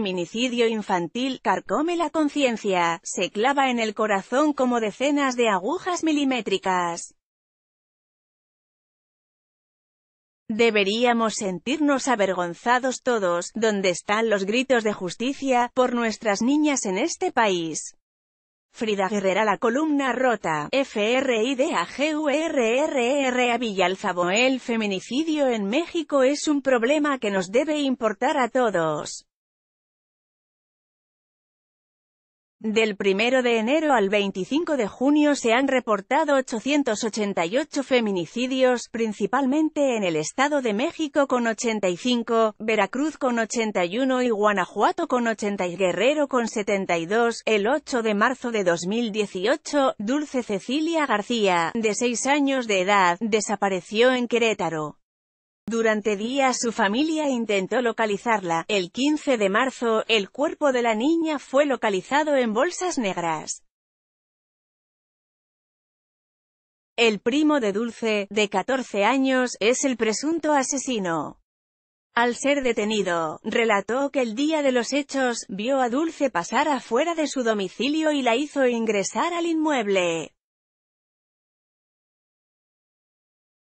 feminicidio infantil, carcome la conciencia, se clava en el corazón como decenas de agujas milimétricas. Deberíamos sentirnos avergonzados todos, donde están los gritos de justicia, por nuestras niñas en este país? Frida Guerrera La Columna Rota, A Villalzabo El feminicidio en México es un problema que nos debe importar a todos. Del 1 de enero al 25 de junio se han reportado 888 feminicidios, principalmente en el Estado de México con 85, Veracruz con 81 y Guanajuato con 80 y Guerrero con 72. El 8 de marzo de 2018, Dulce Cecilia García, de 6 años de edad, desapareció en Querétaro. Durante días su familia intentó localizarla. El 15 de marzo, el cuerpo de la niña fue localizado en bolsas negras. El primo de Dulce, de 14 años, es el presunto asesino. Al ser detenido, relató que el día de los hechos, vio a Dulce pasar afuera de su domicilio y la hizo ingresar al inmueble.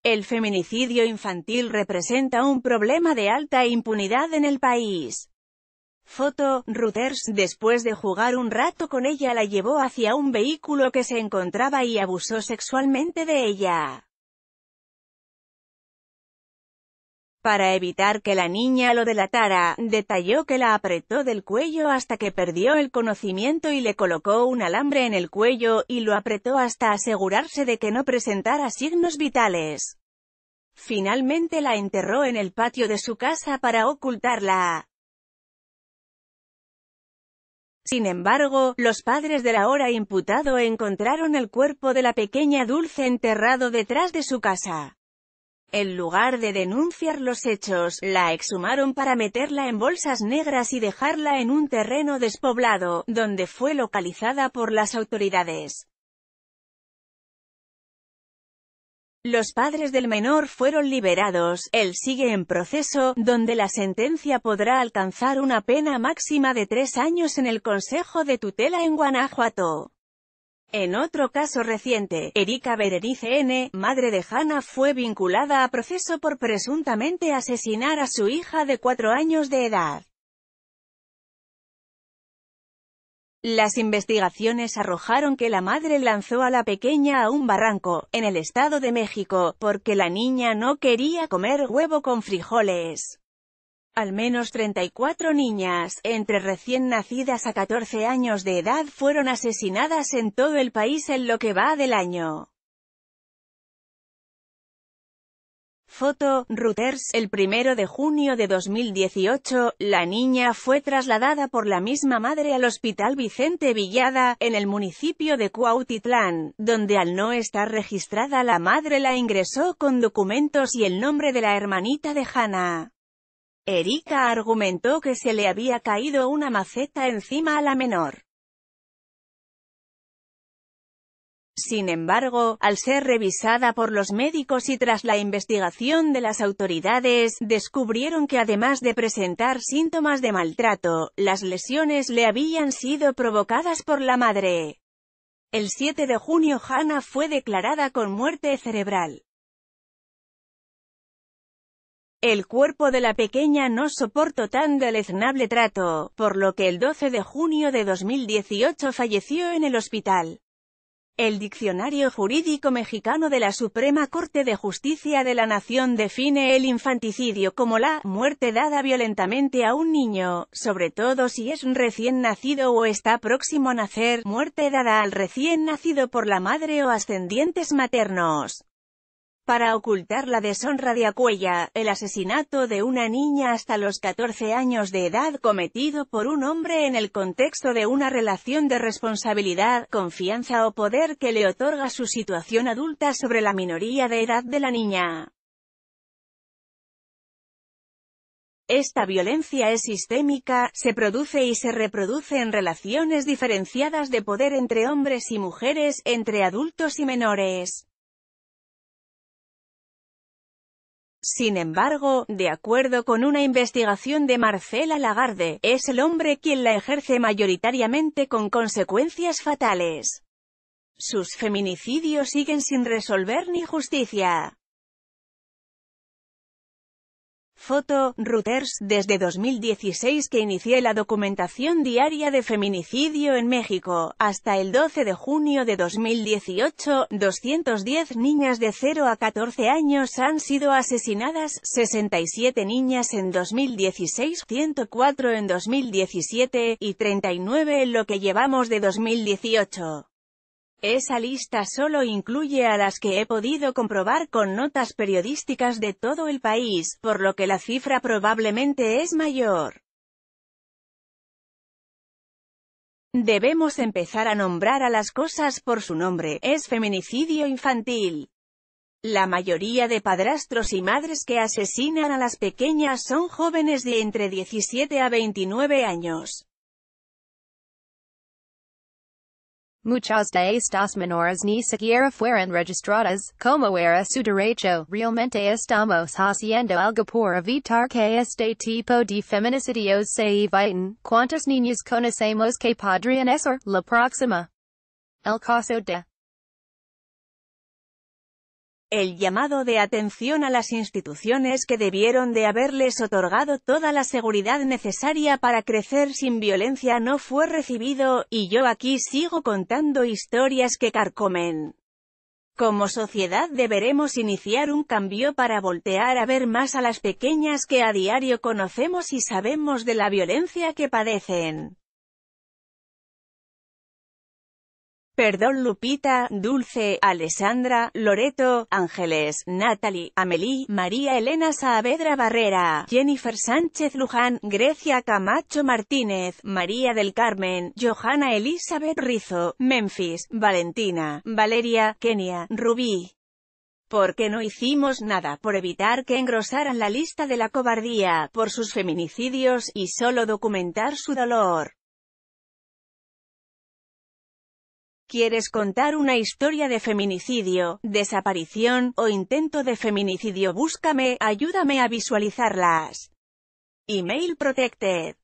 El feminicidio infantil representa un problema de alta impunidad en el país. Foto, Reuters, después de jugar un rato con ella la llevó hacia un vehículo que se encontraba y abusó sexualmente de ella. Para evitar que la niña lo delatara, detalló que la apretó del cuello hasta que perdió el conocimiento y le colocó un alambre en el cuello, y lo apretó hasta asegurarse de que no presentara signos vitales. Finalmente la enterró en el patio de su casa para ocultarla. Sin embargo, los padres del ahora imputado encontraron el cuerpo de la pequeña Dulce enterrado detrás de su casa. En lugar de denunciar los hechos, la exhumaron para meterla en bolsas negras y dejarla en un terreno despoblado, donde fue localizada por las autoridades. Los padres del menor fueron liberados, él sigue en proceso, donde la sentencia podrá alcanzar una pena máxima de tres años en el Consejo de Tutela en Guanajuato. En otro caso reciente, Erika Berenice N., madre de Hannah, fue vinculada a proceso por presuntamente asesinar a su hija de cuatro años de edad. Las investigaciones arrojaron que la madre lanzó a la pequeña a un barranco, en el Estado de México, porque la niña no quería comer huevo con frijoles. Al menos 34 niñas, entre recién nacidas a 14 años de edad fueron asesinadas en todo el país en lo que va del año. Foto, Reuters, el primero de junio de 2018, la niña fue trasladada por la misma madre al Hospital Vicente Villada, en el municipio de Cuautitlán, donde al no estar registrada la madre la ingresó con documentos y el nombre de la hermanita de Hannah. Erika argumentó que se le había caído una maceta encima a la menor. Sin embargo, al ser revisada por los médicos y tras la investigación de las autoridades, descubrieron que además de presentar síntomas de maltrato, las lesiones le habían sido provocadas por la madre. El 7 de junio Hannah fue declarada con muerte cerebral. El cuerpo de la pequeña no soportó tan deleznable trato, por lo que el 12 de junio de 2018 falleció en el hospital. El Diccionario Jurídico Mexicano de la Suprema Corte de Justicia de la Nación define el infanticidio como la muerte dada violentamente a un niño, sobre todo si es un recién nacido o está próximo a nacer, muerte dada al recién nacido por la madre o ascendientes maternos para ocultar la deshonra de Acuella, el asesinato de una niña hasta los 14 años de edad cometido por un hombre en el contexto de una relación de responsabilidad, confianza o poder que le otorga su situación adulta sobre la minoría de edad de la niña. Esta violencia es sistémica, se produce y se reproduce en relaciones diferenciadas de poder entre hombres y mujeres, entre adultos y menores. Sin embargo, de acuerdo con una investigación de Marcela Lagarde, es el hombre quien la ejerce mayoritariamente con consecuencias fatales. Sus feminicidios siguen sin resolver ni justicia. Foto, Reuters, desde 2016 que inicié la documentación diaria de feminicidio en México, hasta el 12 de junio de 2018, 210 niñas de 0 a 14 años han sido asesinadas, 67 niñas en 2016, 104 en 2017, y 39 en lo que llevamos de 2018. Esa lista solo incluye a las que he podido comprobar con notas periodísticas de todo el país, por lo que la cifra probablemente es mayor. Debemos empezar a nombrar a las cosas por su nombre, es feminicidio infantil. La mayoría de padrastros y madres que asesinan a las pequeñas son jóvenes de entre 17 a 29 años. Muchas de estas menores ni siquiera fueron registradas, como era su derecho, realmente estamos haciendo algo por evitar que este tipo de feminicidios se eviten, cuantas niñas conocemos que podrían ser, la próxima. El caso de el llamado de atención a las instituciones que debieron de haberles otorgado toda la seguridad necesaria para crecer sin violencia no fue recibido, y yo aquí sigo contando historias que carcomen. Como sociedad deberemos iniciar un cambio para voltear a ver más a las pequeñas que a diario conocemos y sabemos de la violencia que padecen. Perdón Lupita, Dulce, Alessandra, Loreto, Ángeles, Natalie, Amelie, María Elena Saavedra Barrera, Jennifer Sánchez Luján, Grecia Camacho Martínez, María del Carmen, Johanna Elizabeth Rizo, Memphis, Valentina, Valeria, Kenia, Rubí. Porque no hicimos nada por evitar que engrosaran la lista de la cobardía por sus feminicidios y solo documentar su dolor. quieres contar una historia de feminicidio, desaparición o intento de feminicidio búscame, ayúdame a visualizarlas. Email Protected